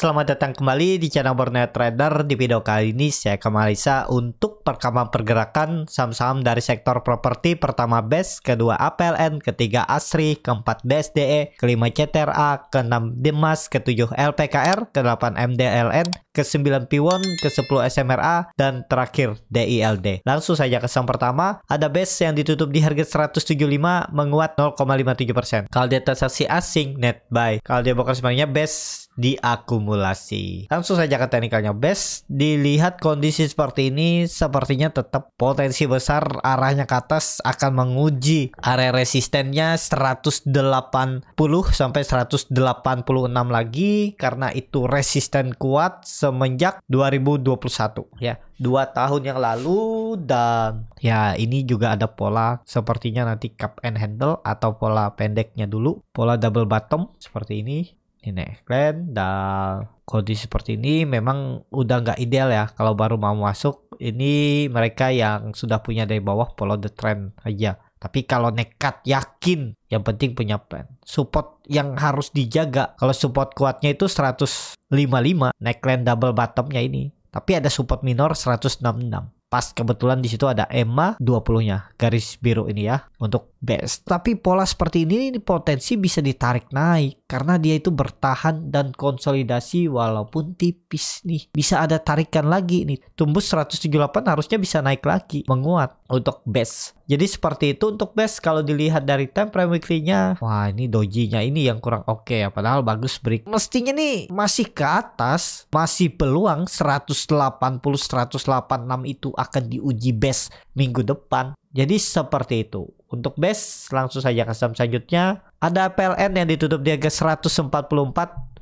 Selamat datang kembali di channel Borneo Trader. Di video kali ini saya Kamalisa untuk perkembangan pergerakan saham-saham dari sektor properti pertama BES, kedua APLN, ketiga ASRI, keempat BSDE, kelima CTRA, keenam Demas, ketujuh LPKR, kedelapan MDLN, ke-9 Piwon, ke-10 SMRA, dan terakhir DILD. Langsung saja ke saham pertama, ada BES yang ditutup di harga 175 menguat 0,57%. Kalau dia transaksi asing, net buy. Kalau dia bukan sebenarnya BES diakumulasi. Langsung saja ke teknikalnya BES, dilihat kondisi seperti ini, seperti sepertinya tetap potensi besar arahnya ke atas akan menguji area resistennya 180 sampai 186 lagi karena itu resisten kuat semenjak 2021 ya dua tahun yang lalu dan ya ini juga ada pola sepertinya nanti cup and handle atau pola pendeknya dulu pola double bottom seperti ini ini E-Plan, dan kondisi seperti ini memang udah nggak ideal ya kalau baru mau masuk ini mereka yang sudah punya dari bawah follow the trend aja tapi kalau nekat yakin yang penting punya plan support yang harus dijaga kalau support kuatnya itu 155 neckline double bottomnya ini tapi ada support minor 166 Pas kebetulan di situ ada EMA 20-nya, garis biru ini ya, untuk best Tapi pola seperti ini, ini potensi bisa ditarik naik karena dia itu bertahan dan konsolidasi walaupun tipis nih. Bisa ada tarikan lagi nih. Tumbuh 178 harusnya bisa naik lagi, menguat untuk best jadi seperti itu untuk base kalau dilihat dari time frame weekly-nya. Wah, ini dojinya ini yang kurang oke okay ya. Padahal bagus break. Mestinya nih masih ke atas, masih peluang 180 186 itu akan diuji base minggu depan. Jadi seperti itu. Untuk base langsung saja ke saham selanjutnya. Ada PLN yang ditutup di harga 144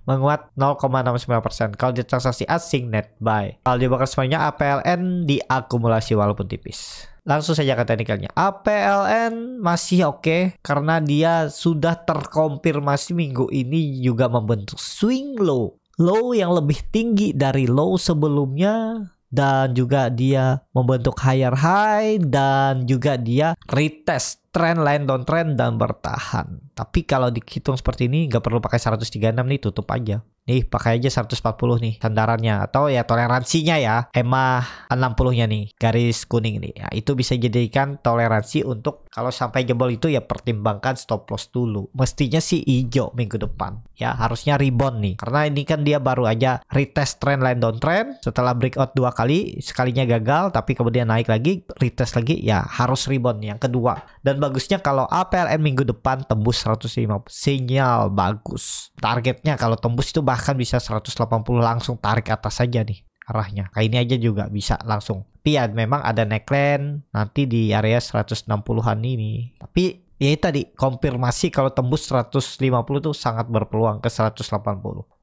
menguat 0,69%. Kalau di transaksi asing net buy. Kalau di semuanya APLN diakumulasi walaupun tipis. Langsung saja ke teknikalnya. APLN masih oke okay, karena dia sudah terkonfirmasi minggu ini juga membentuk swing low. Low yang lebih tinggi dari low sebelumnya dan juga dia membentuk higher high dan juga dia retest trend line downtrend dan bertahan. Tapi kalau dihitung seperti ini nggak perlu pakai 136 nih tutup aja nih pakai aja 140 nih sandarannya atau ya toleransinya ya EMA 60-nya nih garis kuning nih ya, itu bisa jadikan toleransi untuk kalau sampai jebol itu ya pertimbangkan stop loss dulu mestinya sih hijau minggu depan ya harusnya rebound nih karena ini kan dia baru aja retest trend line downtrend setelah breakout dua kali sekalinya gagal tapi kemudian naik lagi retest lagi ya harus rebound yang kedua dan bagusnya kalau APLN minggu depan tembus 150 sinyal bagus targetnya kalau tembus itu bah bahkan bisa 180 langsung tarik atas saja nih arahnya. Kayak ini aja juga bisa langsung. Tapi ya memang ada neckline nanti di area 160-an ini. Tapi ya tadi konfirmasi kalau tembus 150 itu sangat berpeluang ke 180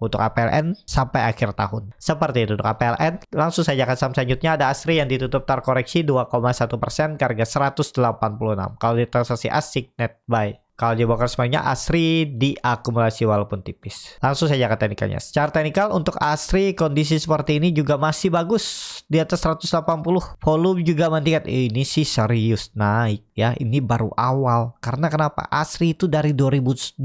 untuk APLN sampai akhir tahun seperti itu untuk APLN langsung saja ke kan, saham selanjutnya ada Asri yang ditutup terkoreksi 2,1% persen harga 186 kalau di transaksi asik net buy kalau dibongkar semuanya, Asri diakumulasi walaupun tipis. Langsung saja ke teknikalnya. Secara teknikal untuk Asri kondisi seperti ini juga masih bagus. Di atas 180. Volume juga meningkat. Ini sih serius naik ya. Ini baru awal. Karena kenapa? Asri itu dari 2021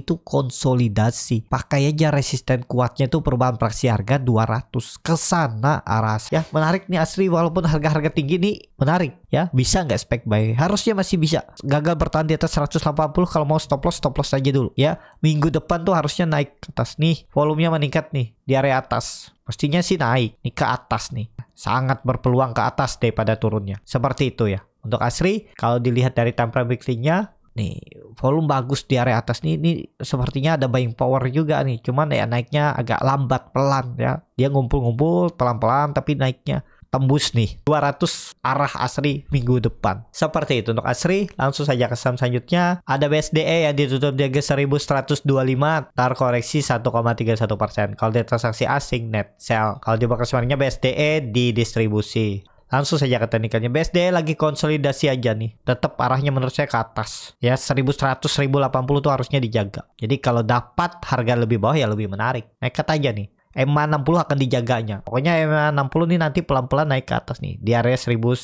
itu konsolidasi. Pakai aja resisten kuatnya itu perubahan praksi harga 200. Kesana aras. Ya menarik nih Asri walaupun harga-harga tinggi nih menarik ya. Bisa nggak spek baik? Harusnya masih bisa. Gagal bertahan di atas 180 80 kalau mau stop loss stop loss aja dulu ya. Minggu depan tuh harusnya naik ke atas nih. Volumenya meningkat nih di area atas. Pastinya sih naik nih ke atas nih. Sangat berpeluang ke atas daripada turunnya. Seperti itu ya. Untuk Asri kalau dilihat dari time frame weekly-nya nih volume bagus di area atas nih ini sepertinya ada buying power juga nih cuman ya naiknya agak lambat pelan ya dia ngumpul-ngumpul pelan-pelan tapi naiknya tembus nih 200 arah Asri minggu depan. Seperti itu untuk Asri, langsung saja ke saham selanjutnya. Ada BSDE yang ditutup di harga 1125, tar koreksi 1,31%. Kalau di transaksi asing net sell, kalau di broker sebenarnya BSDE di distribusi. Langsung saja ke teknikalnya. BSD e lagi konsolidasi aja nih. Tetap arahnya menurut saya ke atas. Ya 1100 1080 tuh harusnya dijaga. Jadi kalau dapat harga lebih bawah ya lebih menarik. naik aja nih. EMA 60 akan dijaganya. Pokoknya EMA 60 ini nanti pelan-pelan naik ke atas nih. Di area 1100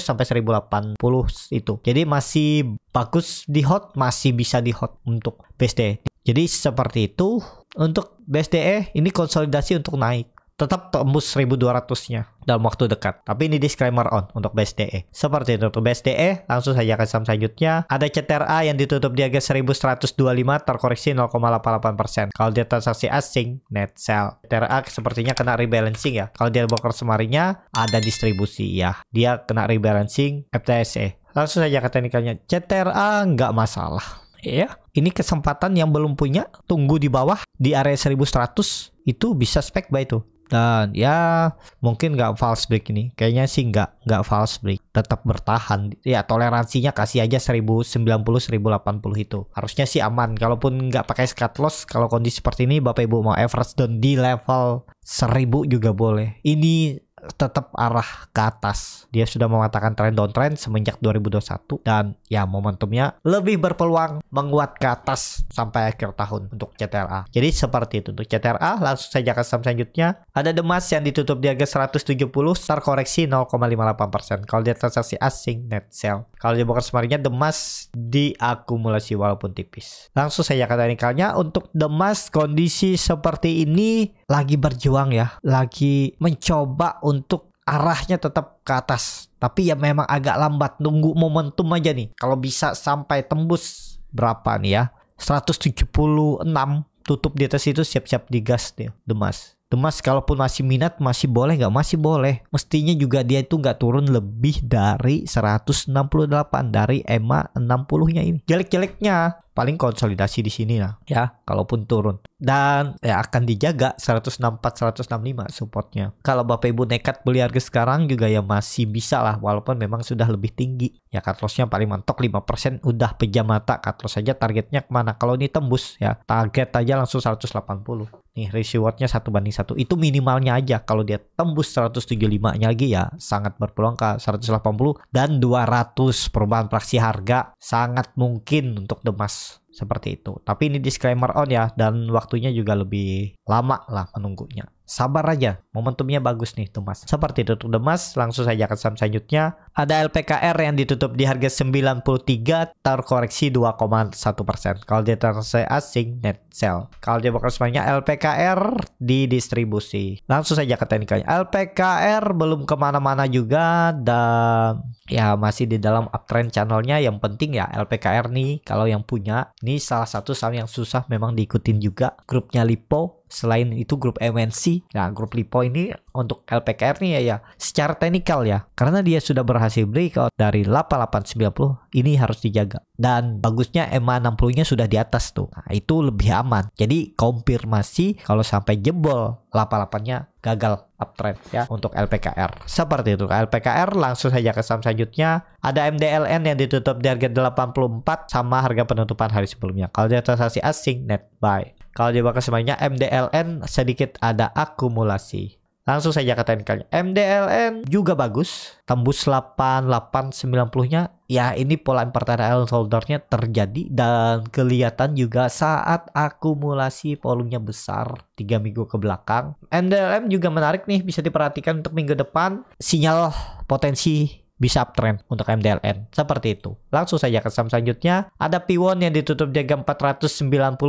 sampai 1080 itu. Jadi masih bagus di hot, masih bisa di hot untuk BSD. E. Jadi seperti itu untuk eh ini konsolidasi untuk naik tetap tembus 1200-nya dalam waktu dekat. Tapi ini disclaimer on untuk BSDE. Seperti itu untuk BSDE, langsung saja ke saham selanjutnya. Ada CTRA yang ditutup di harga 1125 terkoreksi 0,88%. Kalau dia transaksi asing, net sell. CTRA sepertinya kena rebalancing ya. Kalau dia broker semarinya, ada distribusi ya. Dia kena rebalancing FTSE. Langsung saja ke teknikalnya. CTRA nggak masalah. Ya, ini kesempatan yang belum punya, tunggu di bawah di area 1100 itu bisa spek by itu dan ya mungkin nggak false break ini kayaknya sih nggak nggak false break tetap bertahan ya toleransinya kasih aja 1090 1080 itu harusnya sih aman kalaupun nggak pakai scat loss kalau kondisi seperti ini bapak ibu mau average down di level 1000 juga boleh ini tetap arah ke atas. Dia sudah mematakan tren downtrend semenjak 2021 dan ya momentumnya lebih berpeluang menguat ke atas sampai akhir tahun untuk CTRA. Jadi seperti itu untuk CTRA langsung saja ke saham selanjutnya. Ada Demas yang ditutup di harga 170 star koreksi 0,58%. Kalau dia transaksi asing net sell. Kalau dibongkar broker Demas diakumulasi walaupun tipis. Langsung saja ke teknikalnya untuk Demas kondisi seperti ini lagi berjuang ya, lagi mencoba untuk untuk arahnya tetap ke atas. Tapi ya memang agak lambat nunggu momentum aja nih. Kalau bisa sampai tembus berapa nih ya? 176 tutup di atas itu siap-siap digas nih, Demas. Demas kalaupun masih minat masih boleh nggak? Masih boleh. Mestinya juga dia itu nggak turun lebih dari 168 dari EMA 60-nya ini. Jelek-jeleknya paling konsolidasi di sini lah ya kalaupun turun dan ya akan dijaga 164 165 supportnya kalau bapak ibu nekat beli harga sekarang juga ya masih bisa lah walaupun memang sudah lebih tinggi ya cut lossnya paling mentok 5% udah pejam mata cut loss aja targetnya kemana kalau ini tembus ya target aja langsung 180 nih rewardnya satu banding satu itu minimalnya aja kalau dia tembus 175 nya lagi ya sangat berpeluang ke 180 dan 200 perubahan praksi harga sangat mungkin untuk demas Yes. seperti itu. Tapi ini disclaimer on ya dan waktunya juga lebih lama lah menunggunya. Sabar aja, momentumnya bagus nih Mas. Seperti itu Mas, langsung saja ke saham selanjutnya. Ada LPKR yang ditutup di harga 93 terkoreksi 2,1%. Kalau dia transaksi asing net sell. Kalau dia bakal semuanya LPKR di distribusi. Langsung saja ke teknikanya. LPKR belum kemana-mana juga dan ya masih di dalam uptrend channelnya. Yang penting ya LPKR nih kalau yang punya ini salah satu saham yang susah memang diikutin juga. Grupnya Lipo selain itu grup MNC, nah grup Lipo ini untuk LPKR nih ya, ya secara teknikal ya, karena dia sudah berhasil breakout dari 8890 ini harus dijaga. Dan bagusnya MA 60-nya sudah di atas tuh. Nah, itu lebih aman. Jadi konfirmasi kalau sampai jebol 88-nya gagal uptrend ya untuk LPKR. Seperti itu. LPKR langsung saja ke saham selanjutnya. Ada MDLN yang ditutup di harga 84 sama harga penutupan hari sebelumnya. Kalau di transaksi asing net buy. Kalau dia bakal semuanya MDL MDLN sedikit ada akumulasi. Langsung saja ke teknikalnya. MDLN juga bagus. Tembus 8890-nya. Ya ini pola inverted iron soldernya terjadi. Dan kelihatan juga saat akumulasi volumenya besar. 3 minggu ke belakang. MDLN juga menarik nih. Bisa diperhatikan untuk minggu depan. Sinyal potensi bisa uptrend untuk MDLN. Seperti itu. Langsung saja ke saham selanjutnya. Ada Piwon yang ditutup jaga 490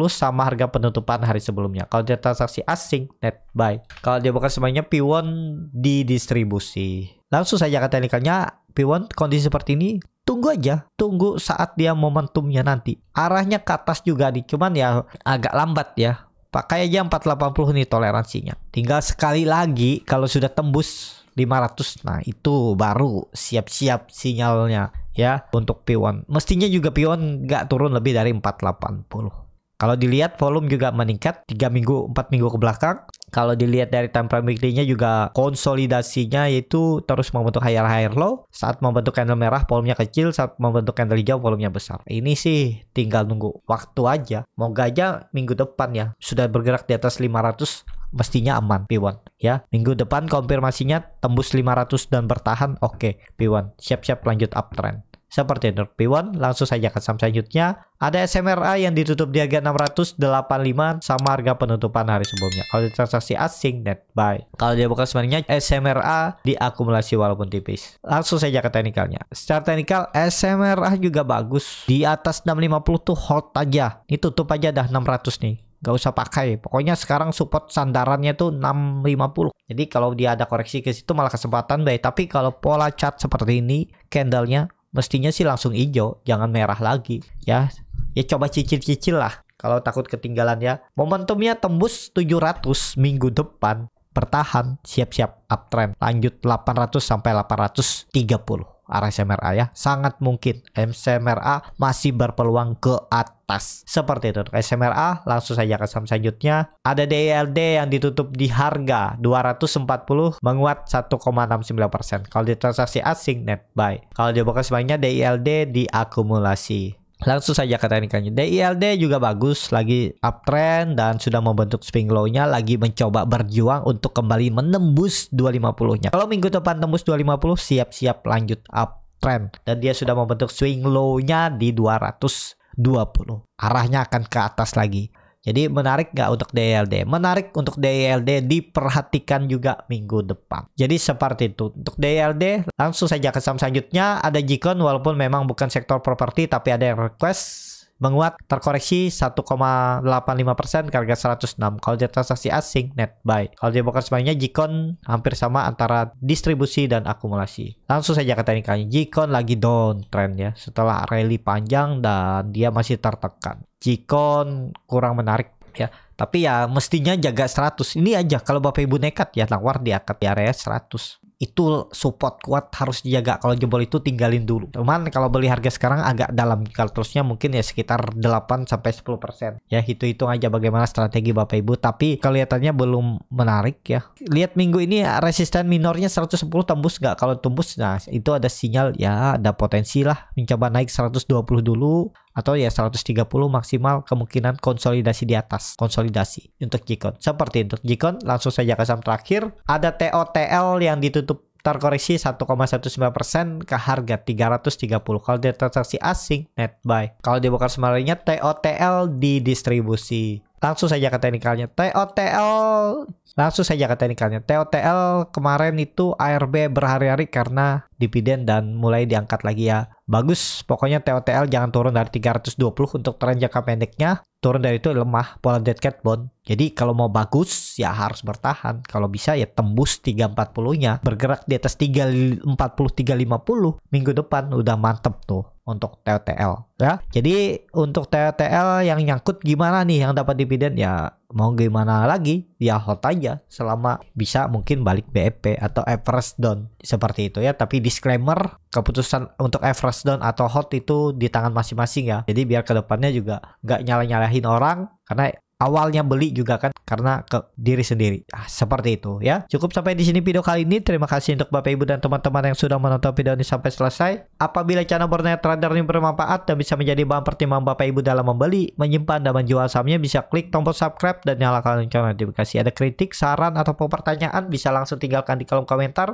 sama harga penutupan hari sebelumnya. Kalau dia transaksi asing, net buy. Kalau dia bukan semuanya, Piwon didistribusi. Langsung saja ke teknikalnya. Piwon kondisi seperti ini tunggu aja tunggu saat dia momentumnya nanti arahnya ke atas juga nih cuman ya agak lambat ya pakai aja 480 nih toleransinya. Tinggal sekali lagi kalau sudah tembus 500. Nah, itu baru siap-siap sinyalnya ya untuk P1. Mestinya juga P1 nggak turun lebih dari 480. Kalau dilihat volume juga meningkat 3 minggu 4 minggu ke belakang. Kalau dilihat dari time frame weekly-nya juga konsolidasinya yaitu terus membentuk higher higher low. Saat membentuk candle merah volumenya kecil, saat membentuk candle hijau volumenya besar. Ini sih tinggal nunggu waktu aja. Mau aja minggu depan ya sudah bergerak di atas 500 mestinya aman P1 ya. Minggu depan konfirmasinya tembus 500 dan bertahan oke okay, P1. Siap-siap lanjut uptrend. Seperti Nord P1, langsung saja ke saham selanjutnya. Ada SMRA yang ditutup di harga 685 sama harga penutupan hari sebelumnya. Kalau transaksi asing net buy. Kalau dia buka sebenarnya SMRA diakumulasi walaupun tipis. Langsung saja ke teknikalnya. Secara teknikal SMRA juga bagus. Di atas 650 tuh hold aja. Ini tutup aja dah 600 nih gak usah pakai. Pokoknya sekarang support sandarannya tuh 650. Jadi kalau dia ada koreksi ke situ malah kesempatan baik. Tapi kalau pola chart seperti ini, candlenya mestinya sih langsung hijau, jangan merah lagi ya. Ya coba cicil-cicil lah kalau takut ketinggalan ya. Momentumnya tembus 700 minggu depan pertahan, siap-siap uptrend lanjut 800 sampai 830 RSMRA ya sangat mungkin SMRA masih berpeluang ke atas seperti itu SMRA langsung saja ke saham selanjutnya ada DILD e yang ditutup di harga 240 menguat 1,69% kalau di transaksi asing net buy kalau di broker sebaliknya DILD e diakumulasi Langsung saja ya ke teknikalnya. DILD juga bagus, lagi uptrend dan sudah membentuk swing low-nya lagi mencoba berjuang untuk kembali menembus 250-nya. Kalau minggu depan tembus 250, siap-siap lanjut uptrend dan dia sudah membentuk swing low-nya di 220. Arahnya akan ke atas lagi. Jadi menarik nggak untuk DLD? Menarik untuk DLD diperhatikan juga minggu depan. Jadi seperti itu. Untuk DLD langsung saja ke saham selanjutnya ada Jikon walaupun memang bukan sektor properti tapi ada yang request menguat terkoreksi 1,85% persen harga 106. Kalau dia transaksi asing net buy. Kalau dia bukan semuanya Jikon hampir sama antara distribusi dan akumulasi. Langsung saja ke teknikalnya. Jikon lagi down trend ya setelah rally panjang dan dia masih tertekan. Jikon kurang menarik ya. Tapi ya mestinya jaga 100. Ini aja kalau Bapak Ibu nekat ya nawar di akad di area 100 itu support kuat harus dijaga kalau jebol itu tinggalin dulu cuman kalau beli harga sekarang agak dalam kalau terusnya mungkin ya sekitar 8 sampai 10% ya itu hitung aja bagaimana strategi Bapak Ibu tapi kelihatannya belum menarik ya lihat minggu ini resisten minornya 110 tembus nggak kalau tembus nah itu ada sinyal ya ada potensi lah mencoba naik 120 dulu atau ya 130 maksimal kemungkinan konsolidasi di atas konsolidasi untuk Jikon seperti untuk Jikon langsung saja ke saham terakhir ada TOTL yang ditutup terkoreksi 1,19% ke harga 330 kalau dia transaksi asing net buy kalau dibuka bukan TOTL di distribusi langsung saja ke teknikalnya TOTL langsung saja ke teknikalnya TOTL kemarin itu ARB berhari-hari karena dividen dan mulai diangkat lagi ya. Bagus, pokoknya TOTL jangan turun dari 320 untuk tren jangka pendeknya. Turun dari itu lemah pola dead cat bond. Jadi kalau mau bagus ya harus bertahan. Kalau bisa ya tembus 340-nya. Bergerak di atas 340 350 minggu depan udah mantep tuh untuk TOTL ya. Jadi untuk TOTL yang nyangkut gimana nih yang dapat dividen ya mau gimana lagi ya hot aja selama bisa mungkin balik BEP atau Everest down seperti itu ya tapi disclaimer keputusan untuk Everest down atau hot itu di tangan masing-masing ya jadi biar kedepannya juga nggak nyalah-nyalahin orang karena awalnya beli juga kan karena ke diri sendiri. Ah, seperti itu ya. Cukup sampai di sini video kali ini. Terima kasih untuk Bapak Ibu dan teman-teman yang sudah menonton video ini sampai selesai. Apabila channel Borneo Trader ini bermanfaat dan bisa menjadi bahan pertimbangan Bapak Ibu dalam membeli, menyimpan dan menjual sahamnya bisa klik tombol subscribe dan nyalakan lonceng notifikasi. Ada kritik, saran atau pertanyaan bisa langsung tinggalkan di kolom komentar.